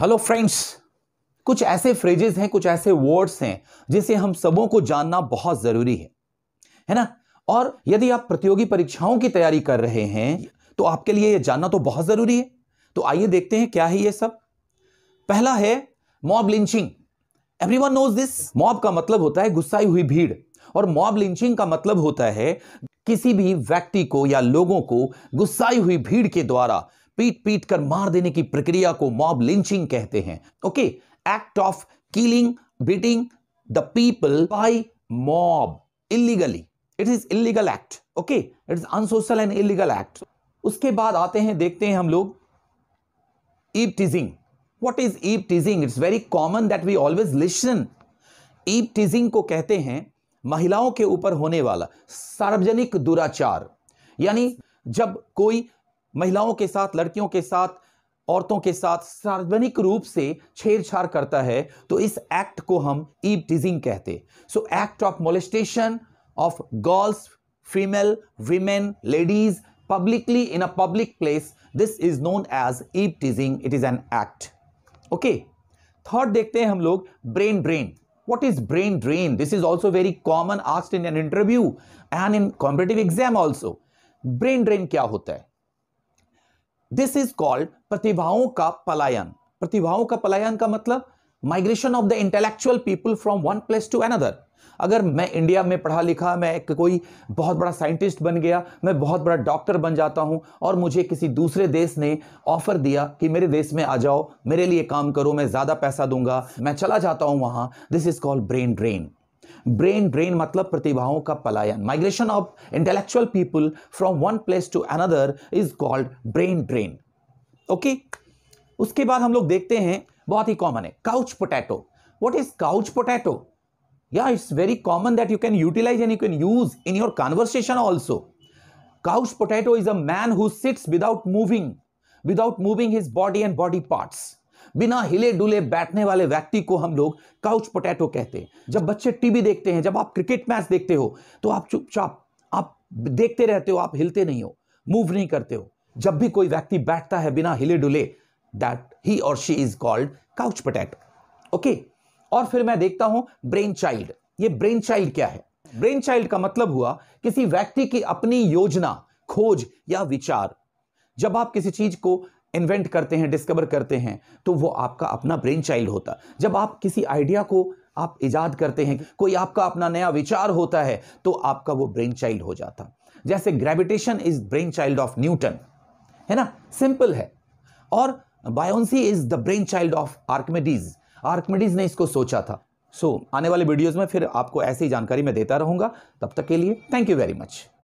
hello friends कुछ ऐसे phrases हैं कुछ ऐसे वर्ड्स हैं जिसे हम सबों को जानना बहुत ज़रूरी है है ना और यदि आप प्रतियोगी परीक्षाओं की तैयारी कर रहे हैं तो आपके लिए यह जानना तो बहुत ज़रूरी है तो आइए देखते हैं क्या है ये सब पहला है mob lynching everyone knows this mob का मतलब होता है गुस्साई हुई भीड़ और मॉब लिंचिंग का मतलब होता है किसी भी व्यक्ति को या लोगों को गुस्साई हुई भीड़ के द्वारा पीट पीट कर मार देने की प्रक्रिया को मॉब लिंचिंग कहते हैं okay act of killing beating the people by mob illegally it is illegal act okay it is unsocial and illegal act उसके बाद आते हैं देखते हैं हम लोग eve teasing what is eve teasing it's very common that we always listen eve teasing को कहते हैं महिलाओं के ऊपर होने वाला सार्वजनिक दुराचार यानी जब कोई महिलाओं के साथ लड़कियों के साथ औरतों के साथ सार्वजनिक रूप से छेड़छाड़ करता है तो इस एक्ट को हम ईप टीजिंग कहते so act of molestation of girls female women ladies publicly in a public place this is known as eve teasing it is an act okay third देखते हैं हम लोग brain drain what is brain drain this is also very common asked in an interview and in competitive exam also brain drain क्या होता है this is called प्रतिभाओं का पलायन प्रतिभाओं का पलायन का मतलब migration of the intellectual people from one place to another अगर मैं इंडिया में पढ़ा लिखा मैं एक कोई बहुत बड़ा साइंटिस्ट बन गया मैं बहुत बड़ा डॉक्टर बन जाता हूं और मुझे किसी दूसरे देश ने ऑफर दिया कि मेरे देश में आ जाओ मेरे लिए काम करो मैं ज़्यादा पैसा दूंगा मैं चला जाता हूं वहां this is called brain drain brain drain मतलब प्रतिभाओं का पलायन migration of intellectual people from one place to another is called brain drain okay उसके बाद हम लोग देखते हैं बहुत ही कॉमन है couch potato what is couch potato या it's very common that you can utilize and you can use in your conversation also couch potato is a man who sits without moving without moving his body and body parts बिना हिले डुले बैठने वाले व्यक्ति को हम लोग couch potato कहते हैं जब बच्चे टीवी देखते हैं जब आप क्रिकेट मैच देखते हो तो आप चुपचाप आप देखते रहते हो आप हिलते नहीं हो मूव नहीं करते हो जब भी कोई व्यक्ति बैठता है बिना हिले डुले दैट ही और she is called couch potato okay और फिर मैं देखता हूं ब्रेन चाइल्ड ये ब्रेन चाइल्ड क्या है ब्रेन चाइल्ड का मतलब हुआ किसी व्यक्ति की अपनी योजना खोज या विचार जब आप किसी चीज को इन्वेंट करते हैं डिस्कवर करते हैं तो वो आपका अपना ब्रेन चाइल्ड होता जब आप किसी आइडिया को आप इजाद करते हैं कोई आपका अपना नया विचार होता है तो आपका वो ब्रेन चाइल्ड हो जाता जैसे gravitation is brain child of Newton है ना सिंपल है और buoyancy is the brain child of Archimedes Archimedes ने इसको सोचा था सो so, आने वाले वीडियोज में फिर आपको ऐसी जानकारी मैं देता रहूंगा तब तक के लिए थैंक यू वेरी मच